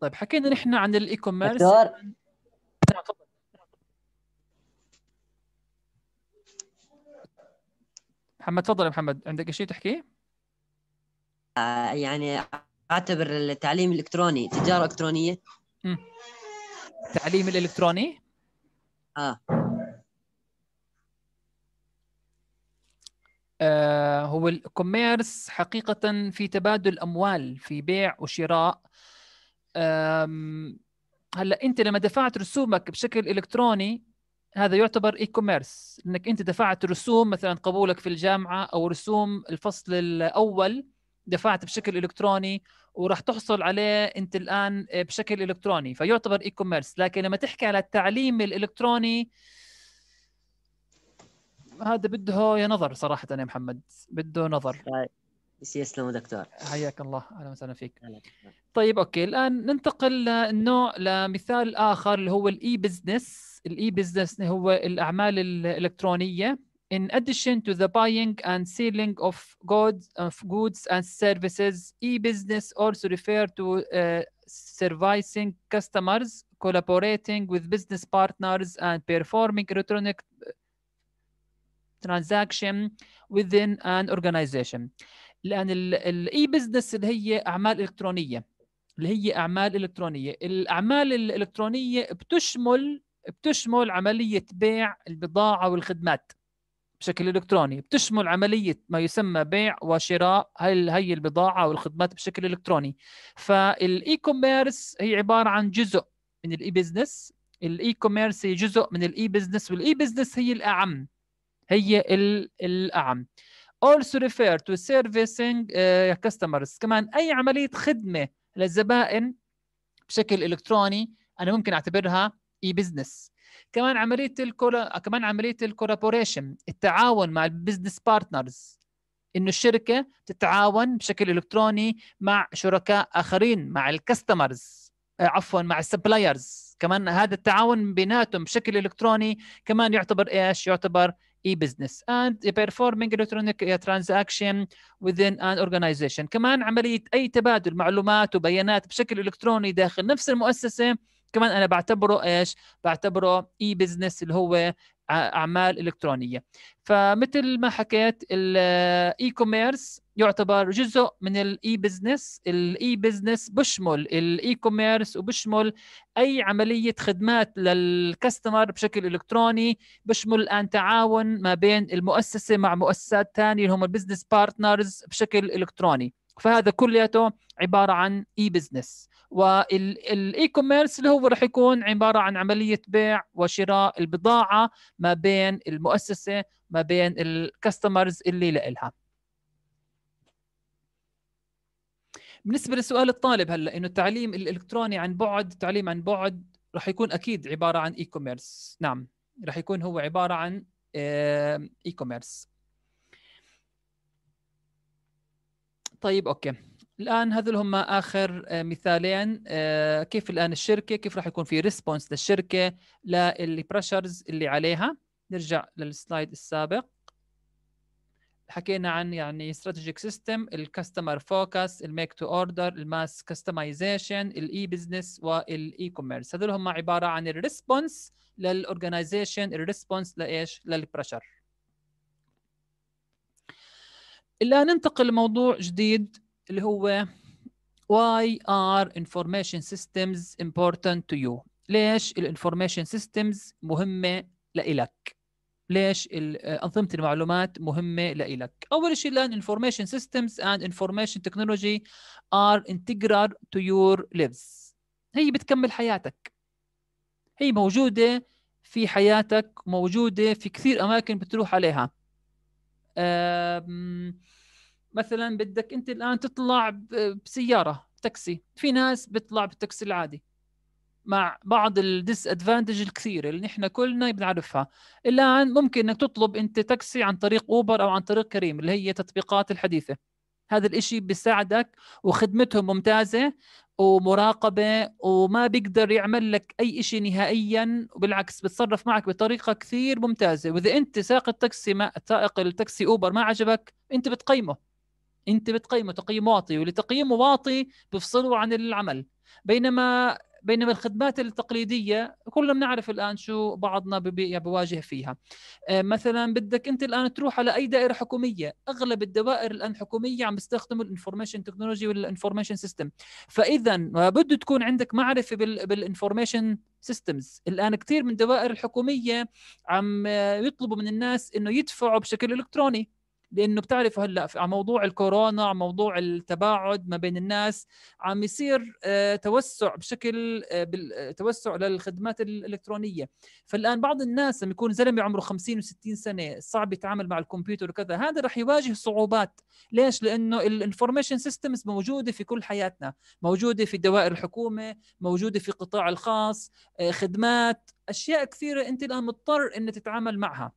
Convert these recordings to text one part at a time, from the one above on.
طيب حكينا نحن عن الاي كوميرس دكتور نعم، محمد تفضل يا محمد عندك شيء تحكيه؟ آه، يعني اعتبر التعليم الالكتروني تجاره الكترونيه التعليم الالكتروني؟ اه, آه، هو الكوميرس حقيقة في تبادل أموال في بيع وشراء هلا انت لما دفعت رسومك بشكل الكتروني هذا يعتبر اي كوميرس انك انت دفعت رسوم مثلا قبولك في الجامعه او رسوم الفصل الاول دفعت بشكل الكتروني وراح تحصل عليه انت الان بشكل الكتروني فيعتبر اي كوميرس لكن لما تحكي على التعليم الالكتروني هذا بده يا نظر صراحه يا محمد بده نظر طيب. يسلموا دكتور حياك الله اهلا وسهلا فيك طيب اوكي الان ننتقل للنوع لمثال اخر اللي هو الاي بزنس الاي بزنس هو الاعمال الالكترونيه In addition to the buying and selling of goods, of goods and services, e-business also refer to uh, servicing customers, collaborating with business partners, and performing electronic transaction within an organization. لان الاي بزنس اللي هي اعمال الكترونيه اللي هي اعمال الكترونيه الاعمال الالكترونيه بتشمل بتشمل عمليه بيع البضاعه والخدمات بشكل الكتروني بتشمل عمليه ما يسمى بيع وشراء هي هي البضاعه والخدمات بشكل الكتروني فالاي كوميرس هي عباره عن جزء من الاي بزنس الاي كوميرس هي جزء من الاي بزنس والاي بزنس هي الاعم هي الاعم also refer to servicing uh, customers كمان أي عملية خدمة للزبائن بشكل إلكتروني أنا ممكن أعتبرها إي e بزنس كمان عملية الكولا كمان عملية الكولابوريشن التعاون مع البزنس بارتنرز إنه الشركة تتعاون بشكل إلكتروني مع شركاء آخرين مع الكاستمرز آه، عفوا مع السبلايرز كمان هذا التعاون بيناتهم بشكل الكتروني كمان يعتبر ايش؟ يعتبر e-business and performing electronic uh, transaction within an organization كمان عملية أي تبادل معلومات وبيانات بشكل إلكتروني داخل نفس المؤسسة كمان انا بعتبره ايش؟ بعتبره اي e بزنس اللي هو اعمال الكترونيه فمثل ما حكيت الاي كوميرس يعتبر جزء من الاي بزنس الاي بزنس بشمل الاي كوميرس وبشمل اي عمليه خدمات للكاستمر بشكل الكتروني بشمل الان تعاون ما بين المؤسسه مع مؤسسات ثانيه اللي هم البزنس بارتنرز بشكل الكتروني فهذا كلياته عباره عن اي بزنس والاي كوميرس اللي هو راح يكون عباره عن عمليه بيع وشراء البضاعه ما بين المؤسسه ما بين الكاستمرز اللي لإلها بالنسبه لسؤال الطالب هلا انه التعليم الالكتروني عن بعد التعليم عن بعد راح يكون اكيد عباره عن اي كوميرس نعم راح يكون هو عباره عن اي آه، كوميرس طيب اوكي الان هذول هم اخر آه، مثالين آه، كيف الان الشركه كيف راح يكون في ريسبونس للشركه للبريشرز اللي عليها نرجع للسلايد السابق حكينا عن يعني استراتيجيك سيستم الكاستمر فوكس الميك تو اوردر الماس كاستمايزيشن الاي بزنس والاي كوميرس هذول هم عباره عن الريسبونس للاورجنايزيشن الريسبونس لايش للبريشر الآن ننتقل لموضوع جديد اللي هو Why are information systems important to you؟ ليش الانفورميشن systems مهمة لإلك؟ ليش آه، أنظمة المعلومات مهمة لإلك؟ أول شيء الآن information systems and information technology are integral to your lives. هي بتكمل حياتك. هي موجودة في حياتك موجودة في كثير أماكن بتروح عليها. مثلا بدك انت الان تطلع بسياره تاكسي في ناس بتطلع بالتاكسي العادي مع بعض الديس ادفانتج الكثيره اللي نحن كلنا بنعرفها الان ممكن انك تطلب انت تاكسي عن طريق اوبر او عن طريق كريم اللي هي تطبيقات الحديثه هذا الإشي بيساعدك وخدمتهم ممتازة ومراقبة وما بيقدر يعمل لك أي شيء نهائيا وبالعكس بتصرف معك بطريقة كثير ممتازة وإذا أنت سائق التاكسي ما سائق التاكسي أوبر ما عجبك أنت بتقيمه أنت بتقيمه تقييم واطي واللي تقييمه واطي بفصله عن العمل بينما بينما الخدمات التقليديه كلنا بنعرف الان شو بعضنا يعني بواجه فيها آه، مثلا بدك انت الان تروح على اي دائره حكوميه اغلب الدوائر الان حكوميه عم تستخدم الانفورميشن تكنولوجي والانفورميشن سيستم فاذا بده تكون عندك معرفه بالانفورميشن سيستمز الان كثير من الدوائر الحكوميه عم آه، يطلبوا من الناس انه يدفعوا بشكل الكتروني لانه بتعرف هلا على موضوع الكورونا على موضوع التباعد ما بين الناس عم يصير آه، توسع بشكل آه، آه، توسع للخدمات الالكترونيه فالان بعض الناس لما يكون زلمه عمره 50 و60 سنه صعب يتعامل مع الكمبيوتر وكذا هذا رح يواجه صعوبات ليش لانه الانفورميشن سيستمز موجوده في كل حياتنا موجوده في دوائر الحكومه موجوده في القطاع الخاص خدمات اشياء كثيره انت الان مضطر ان تتعامل معها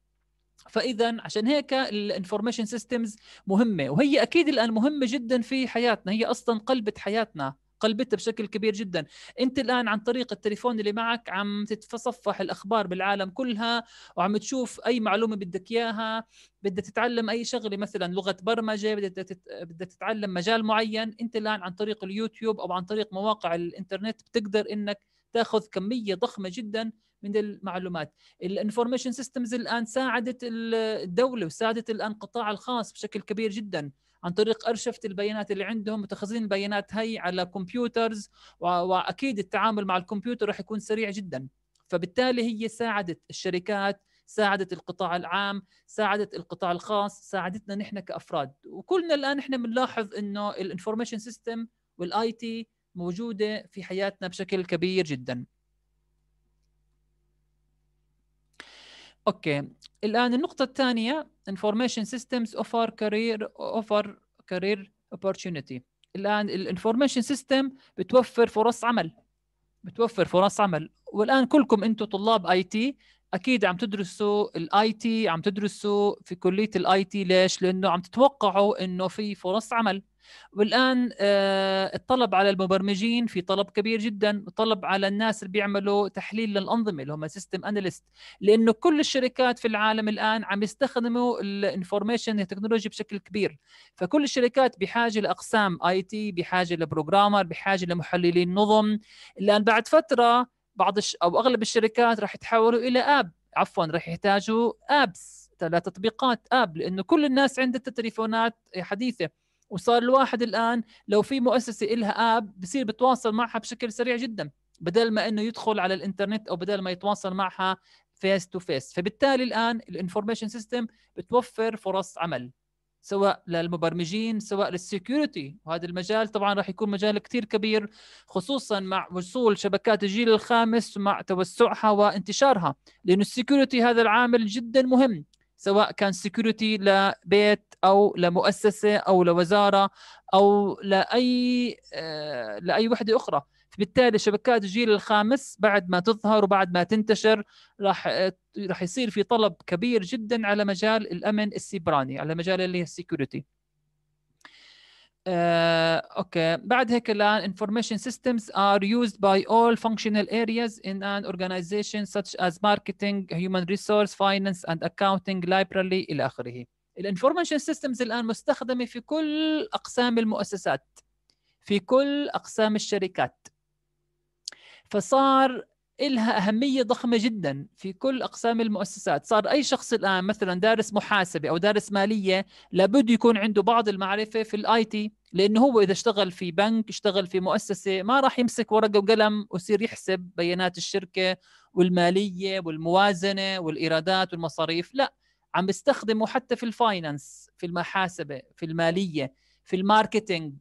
فاذا عشان هيك الانفورميشن سيستمز مهمه وهي اكيد الان مهمه جدا في حياتنا هي اصلا قلبت حياتنا قلبتها بشكل كبير جدا انت الان عن طريق التليفون اللي معك عم تتصفح الاخبار بالعالم كلها وعم تشوف اي معلومه بدك اياها بدك تتعلم اي شغله مثلا لغه برمجه بدك بدك تتعلم مجال معين انت الان عن طريق اليوتيوب او عن طريق مواقع الانترنت بتقدر انك تاخذ كميه ضخمه جدا من المعلومات الانفورميشن سيستمز الان ساعدت الدوله وساعدت الان القطاع الخاص بشكل كبير جدا عن طريق أرشفة البيانات اللي عندهم وتخزين البيانات هي على كمبيوترز وأكيد التعامل مع الكمبيوتر راح يكون سريع جدا فبالتالي هي ساعدت الشركات ساعدت القطاع العام ساعدت القطاع الخاص ساعدتنا نحن كأفراد وكلنا الآن نحن بنلاحظ أنه الانفورميشن سيستم والآي تي موجودة في حياتنا بشكل كبير جداً اوكي الان النقطه الثانيه انفورميشن سيستمز اوفر كارير اوفر كارير اوبورتونيتي الان الانفورميشن سيستم بتوفر فرص عمل بتوفر فرص عمل والان كلكم انتم طلاب اي تي اكيد عم تدرسوا الاي تي عم تدرسوا في كليه الاي تي ليش لانه عم تتوقعوا انه في فرص عمل والان آه، الطلب على المبرمجين في طلب كبير جدا وطلب على الناس اللي بيعملوا تحليل للانظمه اللي هم سيستم اناليست لانه كل الشركات في العالم الان عم يستخدموا الانفورميشن تكنولوجي بشكل كبير فكل الشركات بحاجه لاقسام اي تي بحاجه لبروجرامر بحاجه لمحللين نظم الان بعد فتره بعض الش... او اغلب الشركات راح يتحولوا الى اب عفوا راح يحتاجوا ابس لتطبيقات اب لانه كل الناس عندها تليفونات حديثه وصار الواحد الان لو في مؤسسه إلها اب بصير بتواصل معها بشكل سريع جدا بدل ما انه يدخل على الانترنت او بدل ما يتواصل معها فيس تو فيس فبالتالي الان الانفورميشن سيستم بتوفر فرص عمل سواء للمبرمجين سواء للسكيورتي وهذا المجال طبعا راح يكون مجال كثير كبير خصوصا مع وصول شبكات الجيل الخامس مع توسعها وانتشارها لأن السكيورتي هذا العامل جدا مهم سواء كان سكيورتي لبيت او لمؤسسه او لوزاره او لاي آه، لاي وحده اخرى فبالتالي شبكات الجيل الخامس بعد ما تظهر وبعد ما تنتشر راح آه، راح يصير في طلب كبير جدا على مجال الامن السيبراني على مجال اللي هي السيكوريتي اوكي بعد هيك الان information systems are used by all functional areas in an organization such as marketing, human resource, finance and accounting, library الى اخره. الانفورميشن سيستمز الان مستخدمه في كل اقسام المؤسسات في كل اقسام الشركات فصار إلها أهمية ضخمة جدا في كل أقسام المؤسسات صار أي شخص الآن مثلا دارس محاسبة أو دارس مالية لابد يكون عنده بعض المعرفة في الآي تي لأنه هو إذا اشتغل في بنك اشتغل في مؤسسة ما راح يمسك ورقة وقلم ويصير يحسب بيانات الشركة والمالية والموازنة والإيرادات والمصاريف لا عم بيستخدمه حتى في الفاينانس في المحاسبة في المالية في الماركتينج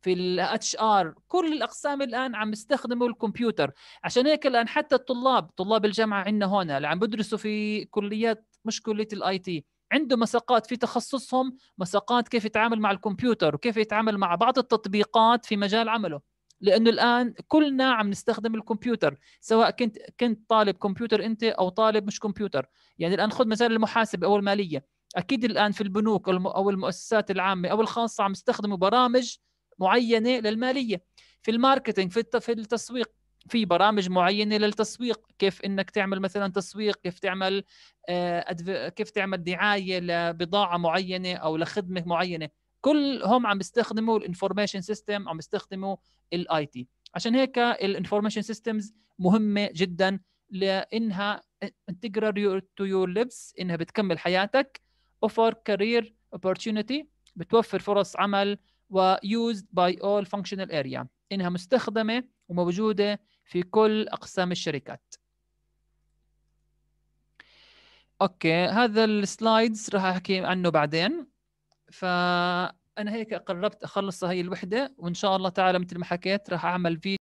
في الاتش ار كل الاقسام الان عم يستخدموا الكمبيوتر عشان هيك الان حتى الطلاب طلاب الجامعه عندنا هون اللي عم بدرسوا في كليات مش كليه الاي تي عنده مساقات في تخصصهم مساقات كيف يتعامل مع الكمبيوتر وكيف يتعامل مع بعض التطبيقات في مجال عمله لانه الان كلنا عم نستخدم الكمبيوتر سواء كنت كنت طالب كمبيوتر انت او طالب مش كمبيوتر يعني الان خذ مجال المحاسبه او الماليه اكيد الان في البنوك او المؤسسات العامه او الخاصه عم يستخدموا برامج معينه للماليه في الماركتينج في التسويق في برامج معينه للتسويق كيف انك تعمل مثلا تسويق كيف تعمل آه، كيف تعمل دعايه لبضاعه معينه او لخدمه معينه كلهم عم بيستخدموا الانفورميشن سيستم عم بيستخدموا الاي تي عشان هيك الانفورميشن سيستمز مهمه جدا لانها انتجرال تو يور ليفز انها بتكمل حياتك اوفر كارير اوبورتونيتي بتوفر فرص عمل وused by all functional area إنها مستخدمة وموجودة في كل أقسام الشركات أوكي هذا السلايدز راح أحكي عنه بعدين فأنا هيك قربت أخلص هاي الوحدة وإن شاء الله تعالى مثل ما حكيت راح أعمل فيديو